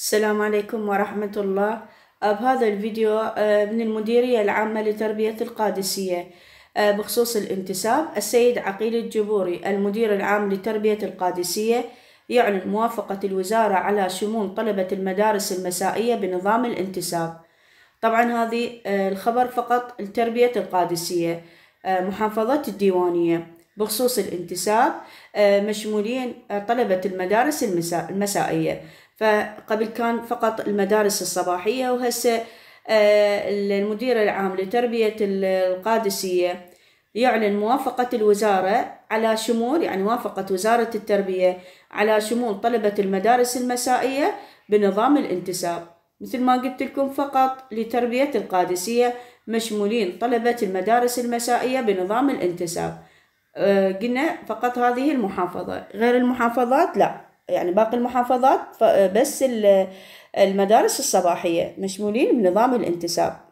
السلام عليكم ورحمة الله بهذا الفيديو من المديرية العامة لتربية القادسية بخصوص الانتساب السيد عقيل الجبوري المدير العام لتربية القادسية يعلن موافقة الوزارة على شمول طلبة المدارس المسائية بنظام الانتساب طبعا هذه الخبر فقط لتربية القادسية محافظة الديوانية بخصوص الانتساب آه، مشمولين آه، طلبة المدارس المسائية فقبل كان فقط المدارس الصباحية وهسه آه، المدير العام لتربية القادسية يعلن موافقة الوزارة على شمول يعني موافقة وزارة التربية على شمول طلبة المدارس المسائية بنظام الانتساب مثل ما قلت لكم فقط لتربية القادسية مشمولين طلبة المدارس المسائية بنظام الانتساب آه، قلنا فقط هذه المحافظة غير المحافظات لا يعني باقي المحافظات آه، بس المدارس الصباحية مشمولين بنظام الانتساب